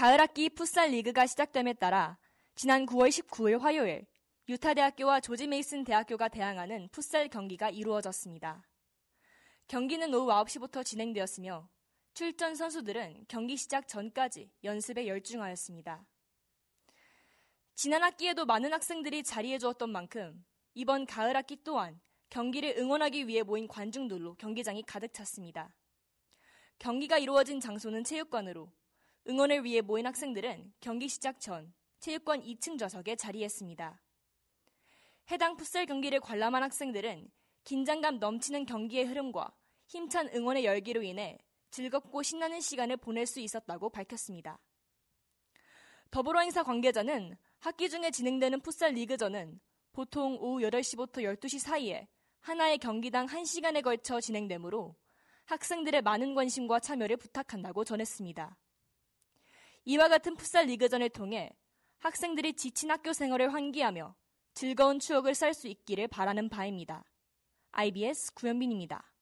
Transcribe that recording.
가을학기 풋살 리그가 시작됨에 따라 지난 9월 19일 화요일 유타대학교와 조지 메이슨 대학교가 대항하는 풋살 경기가 이루어졌습니다. 경기는 오후 9시부터 진행되었으며 출전 선수들은 경기 시작 전까지 연습에 열중하였습니다. 지난 학기에도 많은 학생들이 자리해 주었던 만큼 이번 가을 학기 또한 경기를 응원하기 위해 모인 관중들로 경기장이 가득 찼습니다. 경기가 이루어진 장소는 체육관으로 응원을 위해 모인 학생들은 경기 시작 전 체육관 2층 좌석에 자리했습니다. 해당 풋살 경기를 관람한 학생들은 긴장감 넘치는 경기의 흐름과 힘찬 응원의 열기로 인해 즐겁고 신나는 시간을 보낼 수 있었다고 밝혔습니다. 더불어 행사 관계자는 학기 중에 진행되는 풋살 리그전은 보통 오후 8시부터 12시 사이에 하나의 경기당 1시간에 걸쳐 진행되므로 학생들의 많은 관심과 참여를 부탁한다고 전했습니다. 이와 같은 풋살 리그전을 통해 학생들이 지친 학교 생활을 환기하며 즐거운 추억을 쌓을 수 있기를 바라는 바입니다. IBS 구현빈입니다.